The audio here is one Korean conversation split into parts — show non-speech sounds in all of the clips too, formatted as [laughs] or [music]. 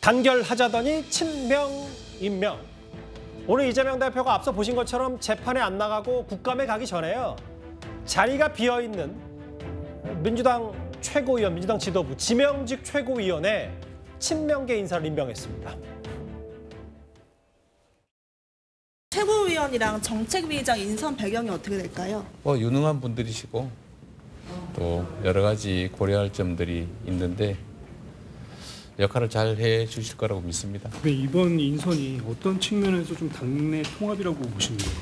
단결하자더니 친명 임명. 오늘 이재명 대표가 앞서 보신 것처럼 재판에 안 나가고 국감에 가기 전에요. 자리가 비어 있는 민주당 최고위원, 민주당 지도부 지명직 최고위원회 친명계 인사를 임명했습니다. 최고위원이랑 정책위의장 인선 배경이 어떻게 될까요? 뭐 유능한 분들이시고 또 여러 가지 고려할 점들이 있는데 역할을 잘 해 주실 거라고 믿습니다. 네, 이번 인선이 어떤 측면에서 좀 당내 통합이라고 보시는 거예요?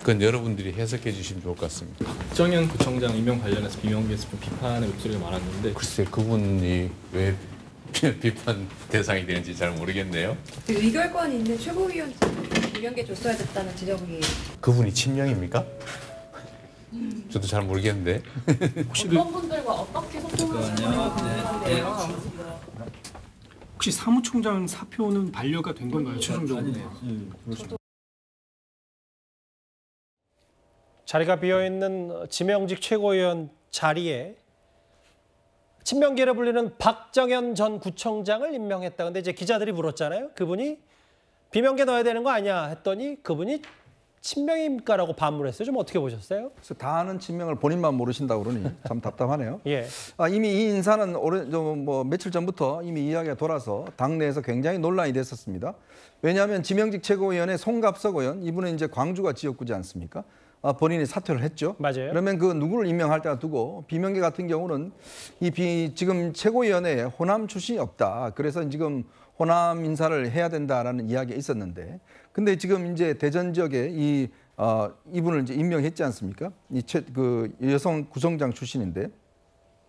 그건 여러분들이 해석해 주시면 좋을 것 같습니다. 박정현 구청장 임명 관련해서 비명계에서 비판의 목소리가 많았는데 글쎄 그분이 왜 [laughs] 비판 대상이 되는지 잘 모르겠네요. 그 의결권 있는 최고위원 비명계 줬어야 됐다는 지적이 그분이 친명입니까? 저도 잘 모르겠는데. [laughs] 어떤 분들과 어떤 잠깐만요. 네. 네. 혹시 사무총장 사표는 반려가 된 건가요? 최종적으로. 네, 자리가 비어 있는 지명직 최고위원 자리에 친명계로 불리는 박정현 전 구청장을 임명했다. 근데 이제 기자들이 물었잖아요. 그분이 비명계 넣어야 되는 거 아니야 했더니 그분이 친명입니까라고 반문했어요. 좀 어떻게 보셨어요? 그래서 다 아는 친명을 본인만 모르신다 그러니 참 답답하네요. [laughs] 예. 아, 이미 이 인사는 오래 좀 뭐 며칠 전부터 이미 이야기가 돌아서 당내에서 굉장히 논란이 됐었습니다. 왜냐하면 지명직 최고위원회 송갑석 의원 이분은 이제 광주가 지역구지 않습니까? 아, 본인이 사퇴를 했죠. 맞아요. 그러면 그 누구를 임명할 때가 두고 비명계 같은 경우는 이 비, 지금 최고위원회에 호남 출신이 없다. 그래서 지금 호남 인사를 해야 된다라는 이야기가 있었는데 근데 지금 이제 대전 지역에 이 어, 이분을 이제 임명했지 않습니까? 이 최, 그 여성 구성장 출신인데.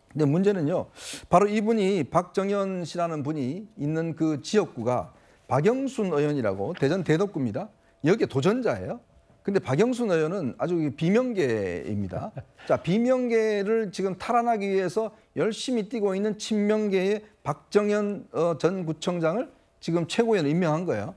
근데 문제는요. 바로 이분이 박정현 씨라는 분이 있는 그 지역구가 박영순 의원이라고 대전 대덕구입니다. 여기에 도전자예요. 근데 박영순 의원은 아주 비명계입니다. 자, 비명계를 지금 탈환하기 위해서 열심히 뛰고 있는 친명계의 박정현 어, 전 구청장을 지금 최고위원 임명한 거예요.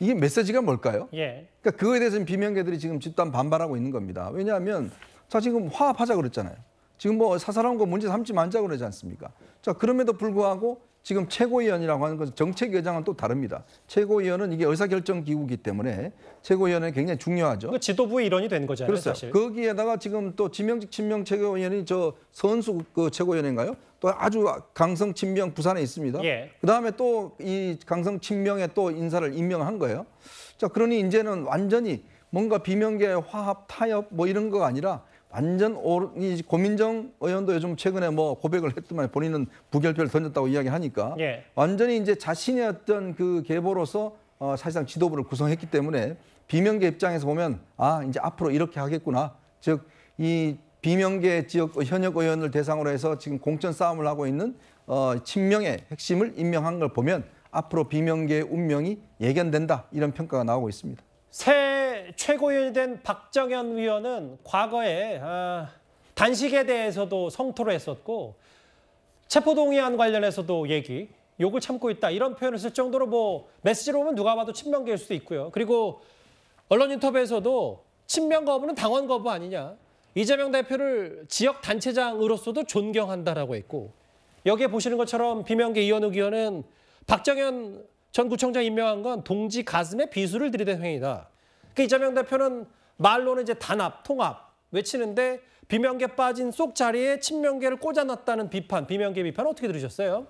이게 메시지가 뭘까요? 예. 그러니까 그거에 대해서는 비명계들이 지금 집단 반발하고 있는 겁니다. 왜냐하면 자 지금 화합하자 그랬잖아요. 지금 뭐 사살한 거 문제 삼지 말자 그러지 않습니까? 자 그럼에도 불구하고 지금 최고위원이라고 하는 것은 정책위원장은 또 다릅니다. 최고위원은 이게 의사결정기구기 이 때문에 최고위원은 굉장히 중요하죠. 그 지도부의 일원이 된 거잖아요, 그렇죠. 사실. 거기에다가 지금 또 지명직 친명 최고위원이 저 선수 그 최고위원인가요? 또 아주 강성 친명 부산에 있습니다. 예. 그다음에 또 이 강성 친명에 또 인사를 임명한 거예요. 자, 그러니 이제는 완전히 뭔가 비명계의 화합, 타협 뭐 이런 거가 아니라 완전 오, 이 고민정 의원도 요즘 최근에 뭐 고백을 했더만 본인은 부결표를 던졌다고 이야기하니까 예. 완전히 이제 자신의 어떤 그 계보로서 어, 사실상 지도부를 구성했기 때문에 비명계 입장에서 보면 아 이제 앞으로 이렇게 하겠구나 즉 이 비명계 지역 현역 의원을 대상으로 해서 지금 공천 싸움을 하고 있는 어, 친명의 핵심을 임명한 걸 보면 앞으로 비명계의 운명이 예견된다 이런 평가가 나오고 있습니다. 새 최고위원된 이 박정현 위원은 과거에 아, 단식에 대해서도 성토를 했었고 체포동의안 관련해서도 얘기, 욕을 참고 있다 이런 표현을 쓸 정도로 뭐 메시지로 보면 누가 봐도 친명계일 수도 있고요. 그리고 언론 인터뷰에서도 친명 거부는 당원 거부 아니냐. 이재명 대표를 지역 단체장으로서도 존경한다라고 했고 여기에 보시는 것처럼 비명계 이현욱 의원은 박정현 전 구청장 임명한 건 동지 가슴에 비수를 들이댄 행위다. 그 이재명 대표는 말로는 이제 단합, 통합 외치는데 비명계 빠진 쏙 자리에 친명계를 꽂아놨다는 비판, 비명계 비판 어떻게 들으셨어요?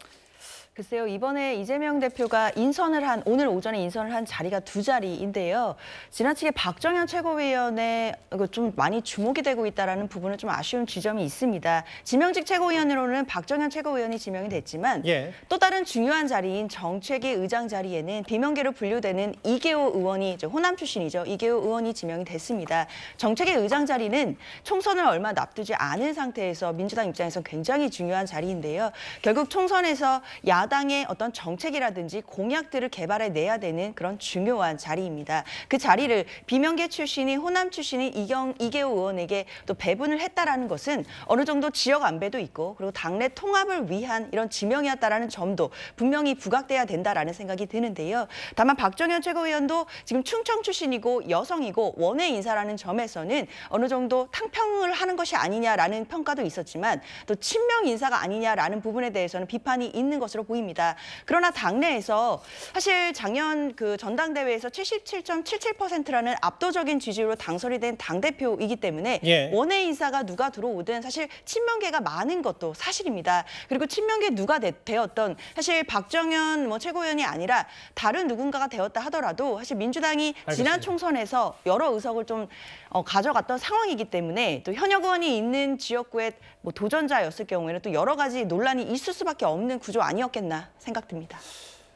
글쎄요, 이번에 이재명 대표가 인선을 한, 오늘 오전에 인선을 한 자리가 두 자리인데요. 지나치게 박정현 최고위원의 좀 많이 주목이 되고 있다는 부분은 좀 아쉬운 지점이 있습니다. 지명직 최고위원으로는 박정현 최고위원이 지명이 됐지만 예. 또 다른 중요한 자리인 정책위 의장 자리에는 비명계로 분류되는 이계호 의원이, 호남 출신이죠. 이계호 의원이 지명이 됐습니다. 정책위 의장 자리는 총선을 얼마 납두지 않은 상태에서 민주당 입장에서 굉장히 중요한 자리인데요. 결국 총선에서 야 야당의 어떤 정책이라든지 공약들을 개발해 내야 되는 그런 중요한 자리입니다. 그 자리를 비명계 출신이 호남 출신이 이경 이계호 의원에게 또 배분을 했다라는 것은 어느 정도 지역 안배도 있고 그리고 당내 통합을 위한 이런 지명이었다라는 점도 분명히 부각돼야 된다라는 생각이 드는데요. 다만 박정현 최고위원도 지금 충청 출신이고 여성이고 원외 인사라는 점에서는 어느 정도 탕평을 하는 것이 아니냐라는 평가도 있었지만 또 친명 인사가 아니냐라는 부분에 대해서는 비판이 있는 것으로 보입니다. 그러나 당내에서 사실 작년 그 전당대회에서 77.77%라는 압도적인 지지율로 당선이 된 당대표이기 때문에 예. 원외 인사가 누가 들어오든 사실 친명계가 많은 것도 사실입니다. 그리고 친명계 누가 되, 되 었던 사실 박정현 뭐 최고위원이 아니라 다른 누군가가 되었다 하더라도 사실 민주당이 알겠습니다. 지난 총선에서 여러 의석을 좀 어, 가져갔던 상황이기 때문에 또 현역 의원이 있는 지역구에뭐 도전자였을 경우에는 또 여러 가지 논란이 있을 수밖에 없는 구조 아니었겠 않았겠나 생각됩니다.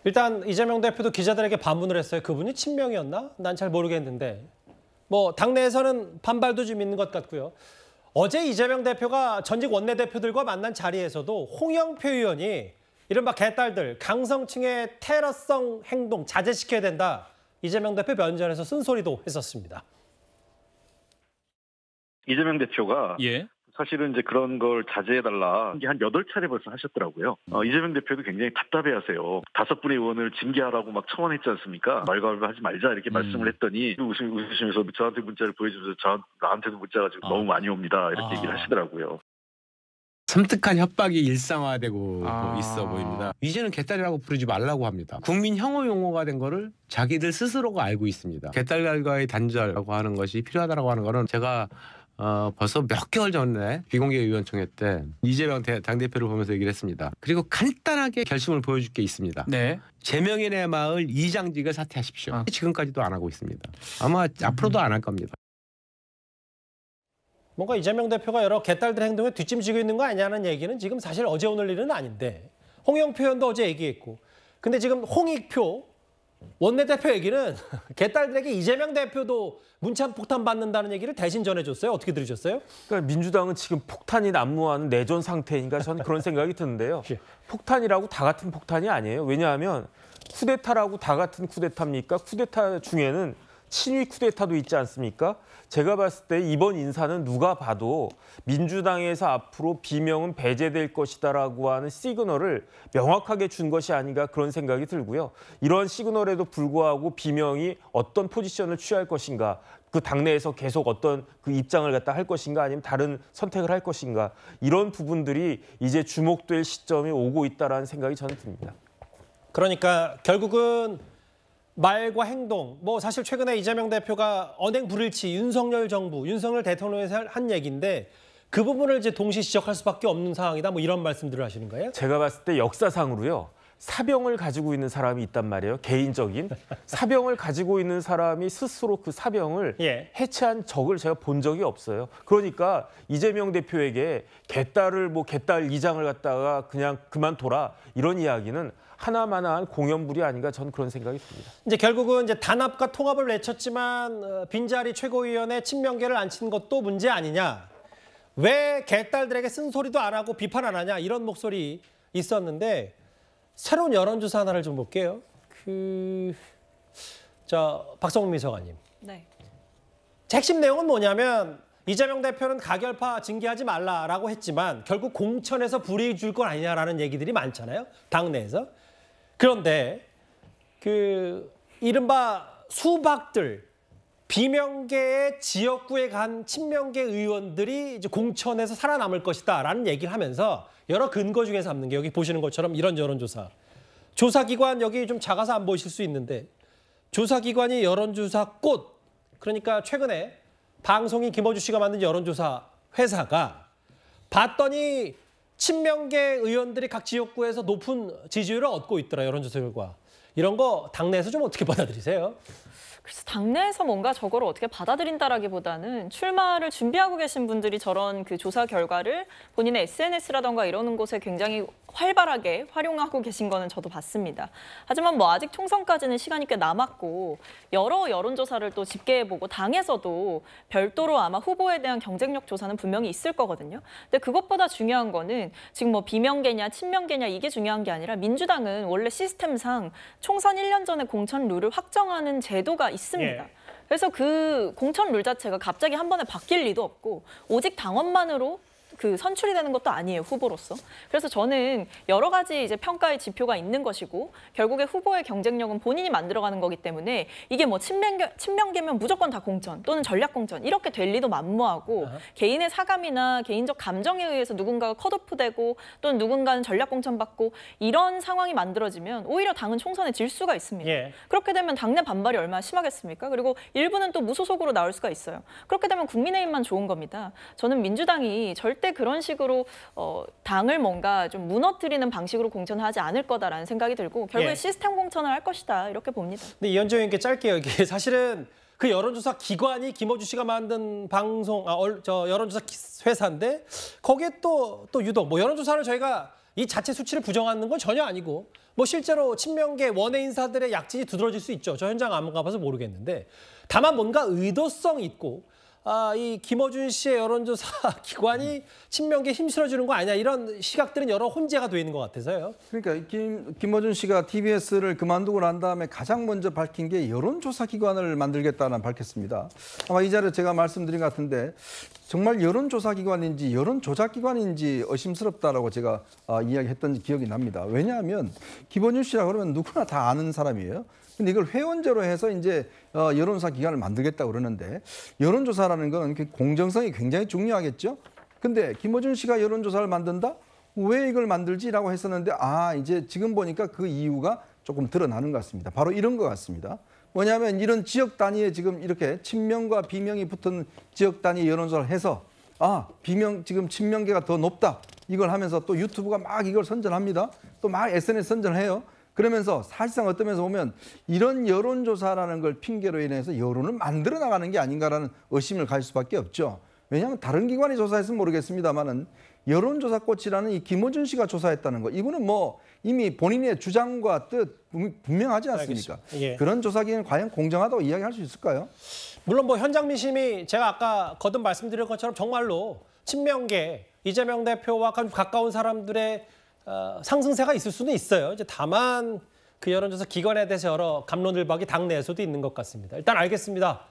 일단 이재명 대표도 기자들에게 반문을 했어요. 그분이 친명이었나? 난 잘 모르겠는데. 뭐 당내에서는 반발도 좀 있는 것 같고요. 어제 이재명 대표가 전직 원내대표들과 만난 자리에서도 홍영표 의원이 이른바 개딸들 강성층의 테러성 행동 자제시켜야 된다. 이재명 대표 면전에서 쓴소리도 했었습니다. 이재명 대표가 예. 사실은 이제 그런 걸 자제해달라. 한 8차례 벌써 하셨더라고요. 어, 음. 이재명 대표도 굉장히 답답해 하세요. 다섯 분의 의원을 징계하라고 막 청원했지 않습니까? 말가을 하지 말자 이렇게 음. 말씀을 했더니 그 웃으, 웃으시면서 저한테 문자를 보여주면서 저, 나한테도 문자가 지금 아. 너무 많이 옵니다. 이렇게 아. 얘기를 하시더라고요. 섬뜩한 협박이 일상화되고 아. 뭐 있어 보입니다. 이제는 개딸이라고 부르지 말라고 합니다. 국민 혐오 용어가 된 거를 자기들 스스로가 알고 있습니다. 개딸 결과의 단절이라고 하는 것이 필요하다고 하는 거는 제가 어, 벌써 몇 개월 전에 비공개 의원총회 때 이재명 대, 당대표를 보면서 얘기를 했습니다. 그리고 간단하게 결심을 보여줄 게 있습니다. 네. 재명인의 마을 이장직을 사퇴하십시오. 아. 지금까지도 안 하고 있습니다. 아마 앞으로도 안 할 겁니다. 뭔가 이재명 대표가 여러 개딸들 행동에 뒷짐지고 있는 거 아니냐는 얘기는 지금 사실 어제 오늘 일은 아닌데 홍영표 의원도 어제 얘기했고 근데 지금 홍익표 원내대표 얘기는 [laughs] 개딸들에게 이재명 대표도 문찬 폭탄 받는다는 얘기를 대신 전해줬어요. 어떻게 들으셨어요? 그러니까 민주당은 지금 폭탄이 난무하는 내전 상태인가 저는 그런 [laughs] 생각이 드는데요. 예. 폭탄이라고 다 같은 폭탄이 아니에요. 왜냐하면 쿠데타라고 다 같은 쿠데타입니까? 쿠데타 중에는 친위 쿠데타도 있지 않습니까? 제가 봤을 때 이번 인사는 누가 봐도 민주당에서 앞으로 비명은 배제될 것이다라고 하는 시그널을 명확하게 준 것이 아닌가 그런 생각이 들고요. 이런 시그널에도 불구하고 비명이 어떤 포지션을 취할 것인가 그 당내에서 계속 어떤 그 입장을 갖다 할 것인가 아니면 다른 선택을 할 것인가 이런 부분들이 이제 주목될 시점이 오고 있다라는 생각이 저는 듭니다. 그러니까 결국은 말과 행동, 뭐 사실 최근에 이재명 대표가 언행 불일치 윤석열 정부, 윤석열 대통령에서 한 얘기인데 그 부분을 이제 동시 지적할 수밖에 없는 상황이다. 뭐 이런 말씀들을 하시는 거예요? 제가 봤을 때 역사상으로요. 사병을 가지고 있는 사람이 있단 말이에요. 개인적인 사병을 가지고 있는 사람이 스스로 그 사병을 예. 해체한 적을 제가 본 적이 없어요. 그러니까 이재명 대표에게 개딸을 뭐 개딸 이장을 갖다가 그냥 그만둬라 이런 이야기는 하나만한 공연불이 아닌가 전 그런 생각이 듭니다. 이제 결국은 이제 단합과 통합을 외쳤지만 어, 빈자리 최고위원회 친명계를 안 친 것도 문제 아니냐. 왜 개딸들에게 쓴소리도 안 하고 비판 안 하냐 이런 목소리 있었는데 새로운 여론조사 하나를 좀 볼게요. 그... 네. 자, 박성훈 미서관님. 네. 핵심 내용은 뭐냐면 이재명 대표는 가결파 징계하지 말라라고 했지만 결국 공천에서 불이익 줄건 아니냐라는 얘기들이 많잖아요. 당내에서. 그런데 그 이른바 수박들 비명계의 지역구에 간 친명계 의원들이 이제 공천에서 살아남을 것이다라는 얘기를 하면서 여러 근거 중에 서 삼는 게 여기 보시는 것처럼 이런 여론조사. 조사기관 여기 좀 작아서 안 보이실 수 있는데 조사기관이 여론조사 꽃 그러니까 최근에 방송인 김어주 씨가 만든 여론조사 회사가 봤더니 친명계 의원들이 각 지역구에서 높은 지지율을 얻고 있더라 여론조사 결과. 이런 거 당내에서 좀 어떻게 [laughs] 받아들이세요? 그래서 당내에서 뭔가 저거를 어떻게 받아들인다라기보다는 출마를 준비하고 계신 분들이 저런 그 조사 결과를 본인의 SNS라던가 이러는 곳에 굉장히 활발하게 활용하고 계신 거는 저도 봤습니다. 하지만 뭐 아직 총선까지는 시간이 꽤 남았고 여러 여론조사를 또 집계해보고 당에서도 별도로 아마 후보에 대한 경쟁력 조사는 분명히 있을 거거든요. 근데 그것보다 중요한 거는 지금 뭐 비명계냐 친명계냐 이게 중요한 게 아니라 민주당은 원래 시스템상 총선 1년 전에 공천 룰을 확정하는 제도가 있습니다. 예. 그래서 그 공천 룰 자체가 갑자기 한 번에 바뀔 리도 없고 오직 당원만으로 그 선출이 되는 것도 아니에요 후보로서. 그래서 저는 여러 가지 이제 평가의 지표가 있는 것이고 결국에 후보의 경쟁력은 본인이 만들어가는 거기 때문에 이게 뭐 친명 친명계면 무조건 다 공천 또는 전략 공천 이렇게 될 리도 만무하고 아하. 개인의 사감이나 개인적 감정에 의해서 누군가가 컷오프되고 또는 누군가는 전략 공천 받고 이런 상황이 만들어지면 오히려 당은 총선에 질 수가 있습니다. 예. 그렇게 되면 당내 반발이 얼마나 심하겠습니까? 그리고 일부는 또 무소속으로 나올 수가 있어요. 그렇게 되면 국민의힘만 좋은 겁니다. 저는 민주당이 절대 절대 그런 식으로 어, 당을 뭔가 좀 무너뜨리는 방식으로 공천하지 않을 거다라는 생각이 들고 결국에 예. 시스템 공천을 할 것이다 이렇게 봅니다. 근 이현주 의원께 짧게 여기 [laughs] 사실은 그 여론조사 기관이 김어주 씨가 만든 방송 아, 얼, 저 여론조사 회사인데 거기에 또또 또 유독 뭐 여론조사를 저희가 이 자체 수치를 부정하는 건 전혀 아니고 뭐 실제로 친명계 원외 인사들의 약진이 두드러질 수 있죠. 저 현장 안 가봐서 모르겠는데 다만 뭔가 의도성 있고 아, 이 김어준 씨의 여론조사 [laughs] 기관이 친명계 힘쓰러주는거 아니냐 이런 시각들은 여러 혼재가 돼 있는 것 같아서요. 그러니까 김, 김어준 씨가 TBS를 그만두고 난 다음에 가장 먼저 밝힌 게 여론조사 기관을 만들겠다는 밝혔습니다. 아마 이 자리에 제가 말씀드린 것 같은데 정말 여론조사기관인지 여론조작기관인지 의심스럽다라고 제가 아, 이야기했던 기억이 납니다. 왜냐하면 기본뉴스라 그러면 누구나 다 아는 사람이에요. 근데 이걸 회원제로 해서 이제 어, 여론조사 기관을 만들겠다 고 그러는데 여론조사라는 건 공정성이 굉장히 중요하겠죠. 근데 김어준 씨가 여론조사를 만든다? 왜 이걸 만들지라고 했었는데 아 이제 지금 보니까 그 이유가 조금 드러나는 것 같습니다. 바로 이런 것 같습니다. 왜냐하면 이런 지역 단위에 지금 이렇게 친명과 비명이 붙은 지역 단위 여론조사를 해서 아 비명 지금 친명계가 더 높다 이걸 하면서 또 유튜브가 막 이걸 선전합니다. 또 막 SNS 선전해요. 그러면서 사실상 어떤 면에서 보면 이런 여론조사라는 걸 핑계로 인해서 여론을 만들어 나가는 게 아닌가라는 의심을 가질 수밖에 없죠. 왜냐하면 다른 기관이 조사했으면 모르겠습니다만은 여론조사꽃이라는 이김호준 씨가 조사했다는 거 이거는 뭐 이미 본인의 주장과 뜻 분명하지 않습니까? 예. 그런 조사 기는 과연 공정하다고 이야기할 수 있을까요? 물론 뭐 현장 민심이 제가 아까 거듭 말씀드린 것처럼 정말로 친명계 이재명 대표와 가까운 사람들의 어, 상승세가 있을 수는 있어요. 이제 다만 그 여론조사 기관에 대해서 여러 감론을박이 당내에서도 있는 것 같습니다. 일단 알겠습니다.